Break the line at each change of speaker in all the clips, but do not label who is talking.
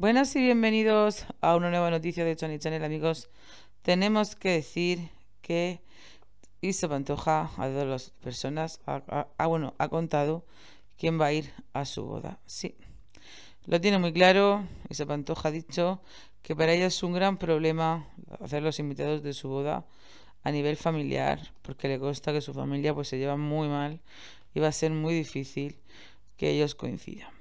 Buenas y bienvenidos a una nueva noticia de Tony Channel, amigos. Tenemos que decir que Isapantoja, Pantoja a las personas, bueno, ha contado quién va a ir a su boda. Sí, lo tiene muy claro. Isa Pantoja ha dicho que para ella es un gran problema hacer los invitados de su boda a nivel familiar, porque le consta que su familia pues se lleva muy mal y va a ser muy difícil que ellos coincidan.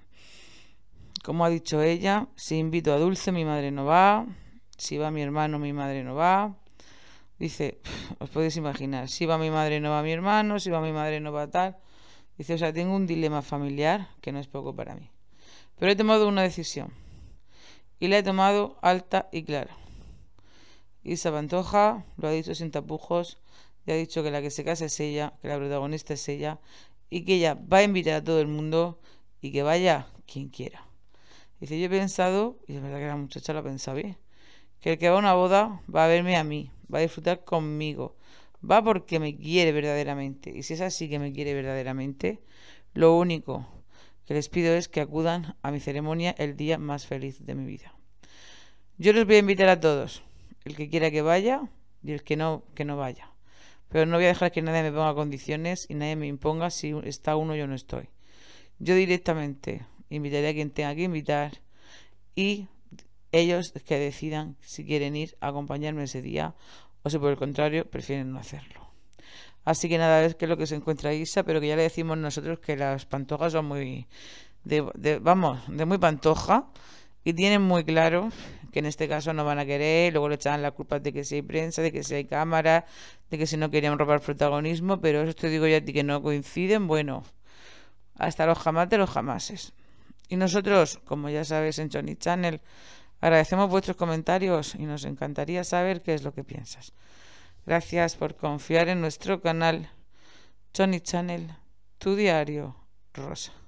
Como ha dicho ella, si invito a Dulce, mi madre no va. Si va mi hermano, mi madre no va. Dice, os podéis imaginar, si va mi madre, no va mi hermano, si va mi madre, no va tal. Dice, o sea, tengo un dilema familiar que no es poco para mí. Pero he tomado una decisión. Y la he tomado alta y clara. Isa Pantoja lo ha dicho sin tapujos. Ya ha dicho que la que se casa es ella, que la protagonista es ella. Y que ella va a invitar a todo el mundo y que vaya quien quiera. Dice, yo he pensado, y es verdad que la muchacha lo pensaba bien, que el que va a una boda va a verme a mí, va a disfrutar conmigo, va porque me quiere verdaderamente. Y si es así que me quiere verdaderamente, lo único que les pido es que acudan a mi ceremonia el día más feliz de mi vida. Yo les voy a invitar a todos, el que quiera que vaya y el que no, que no vaya. Pero no voy a dejar que nadie me ponga condiciones y nadie me imponga si está uno yo no estoy. Yo directamente invitaré a quien tenga que invitar y ellos que decidan si quieren ir a acompañarme ese día o si por el contrario prefieren no hacerlo. Así que nada, es que es lo que se encuentra Isa, pero que ya le decimos nosotros que las pantojas son muy, vamos, de muy pantoja y tienen muy claro que en este caso no van a querer, luego le echan la culpa de que si hay prensa, de que si hay cámara, de que si no querían robar protagonismo, pero eso te digo ya a ti que no coinciden, bueno, hasta los jamás de los jamases. Y nosotros, como ya sabes en Johnny Channel, agradecemos vuestros comentarios y nos encantaría saber qué es lo que piensas. Gracias por confiar en nuestro canal Johnny Channel, tu diario rosa.